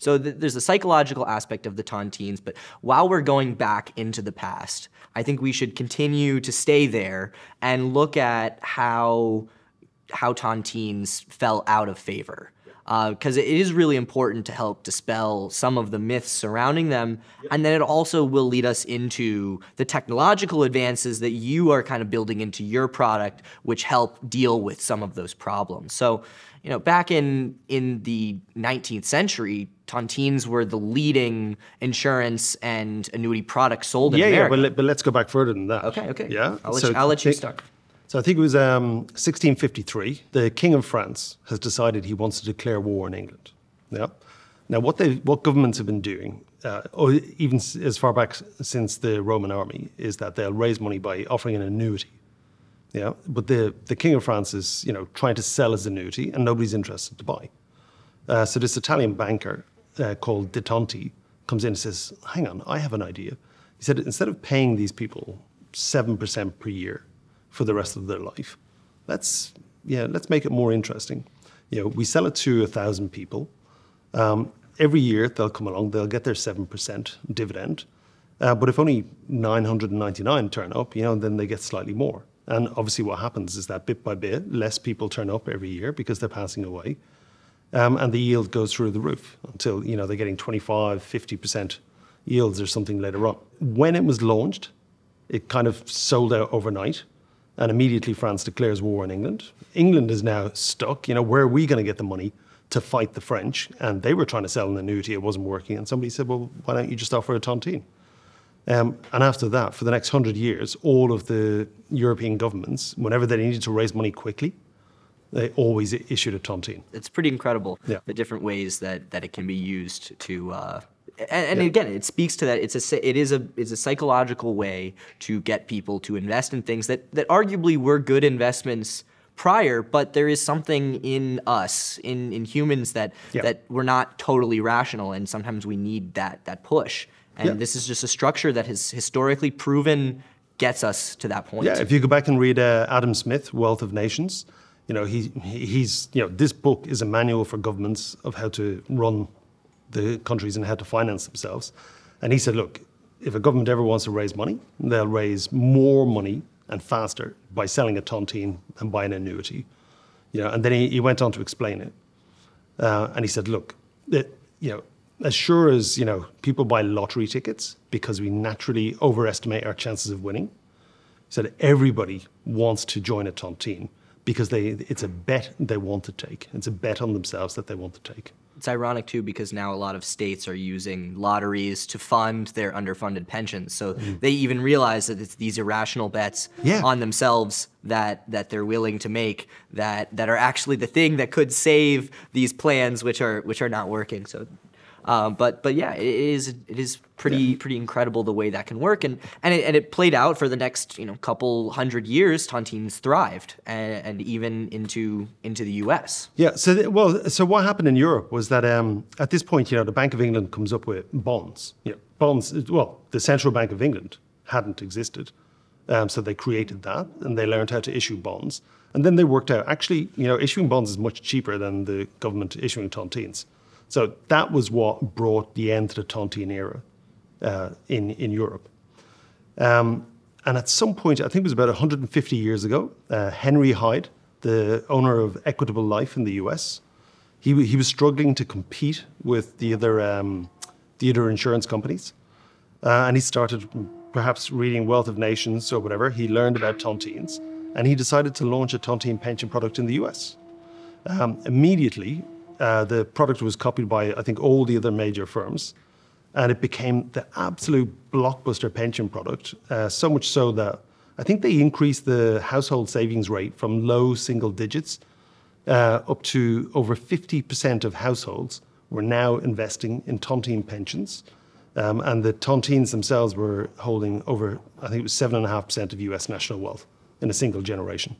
So th there's a psychological aspect of the tontines, but while we're going back into the past, I think we should continue to stay there and look at how how tontines fell out of favor because uh, it is really important to help dispel some of the myths surrounding them. Yep. And then it also will lead us into the technological advances that you are kind of building into your product, which help deal with some of those problems. So, you know, back in in the 19th century, tontines were the leading insurance and annuity product sold yeah, America. Yeah, but, let, but let's go back further than that. Okay, okay. Yeah. I'll let, so you, I'll let you start. So I think it was um, 1653. The King of France has decided he wants to declare war on England. Yeah. Now, what they what governments have been doing, uh, or even as far back since the Roman army, is that they'll raise money by offering an annuity. Yeah, but the the King of France is you know trying to sell his annuity, and nobody's interested to buy. Uh, so this Italian banker uh, called De Tonti comes in and says, "Hang on, I have an idea." He said, "Instead of paying these people seven percent per year, for the rest of their life. Let's yeah, let's make it more interesting. You know, we sell it to a thousand people. Um, every year they'll come along, they'll get their seven percent dividend. Uh, but if only 999 turn up, you know, then they get slightly more. And obviously, what happens is that bit by bit, less people turn up every year because they're passing away. Um, and the yield goes through the roof until you know they're getting 25, 50% yields or something later on. When it was launched, it kind of sold out overnight. And immediately France declares war on England. England is now stuck. You know, where are we going to get the money to fight the French? And they were trying to sell an annuity. It wasn't working. And somebody said, well, why don't you just offer a tontine? Um, and after that, for the next hundred years, all of the European governments, whenever they needed to raise money quickly, they always issued a tontine. It's pretty incredible yeah. the different ways that, that it can be used to uh, and, and yeah. again, it speaks to that. It's a it is a it's a psychological way to get people to invest in things that that arguably were good investments prior, but there is something in us, in in humans that yeah. that we're not totally rational, and sometimes we need that that push. And yeah. this is just a structure that has historically proven gets us to that point. Yeah, if you go back and read uh, Adam Smith, Wealth of Nations, you know he he's you know this book is a manual for governments of how to run the countries and how to finance themselves. And he said, look, if a government ever wants to raise money, they'll raise more money and faster by selling a tontine and buying an annuity. You know, and then he, he went on to explain it. Uh, and he said, look, it, you know, as sure as you know people buy lottery tickets because we naturally overestimate our chances of winning, he said everybody wants to join a tontine because they it's a bet they want to take. It's a bet on themselves that they want to take. It's ironic too because now a lot of states are using lotteries to fund their underfunded pensions. So mm. they even realize that it's these irrational bets yeah. on themselves that that they're willing to make that that are actually the thing that could save these plans which are which are not working. So um, but but yeah, it is it is pretty yeah. pretty incredible the way that can work, and and it, and it played out for the next you know couple hundred years. Tontines thrived, and, and even into into the U.S. Yeah. So well, so what happened in Europe was that um, at this point, you know, the Bank of England comes up with bonds. Yeah, bonds. Well, the Central Bank of England hadn't existed, um, so they created that, and they learned how to issue bonds, and then they worked out actually, you know, issuing bonds is much cheaper than the government issuing tontines. So that was what brought the end to the Tontine era uh, in, in Europe. Um, and at some point, I think it was about 150 years ago, uh, Henry Hyde, the owner of Equitable Life in the US, he, he was struggling to compete with the other, um, the other insurance companies. Uh, and he started perhaps reading Wealth of Nations or whatever. He learned about tontines and he decided to launch a tontine pension product in the US. Um, immediately, uh, the product was copied by, I think, all the other major firms. And it became the absolute blockbuster pension product, uh, so much so that I think they increased the household savings rate from low single digits uh, up to over 50% of households were now investing in tontine pensions. Um, and the tontines themselves were holding over, I think it was 7.5% of US national wealth in a single generation.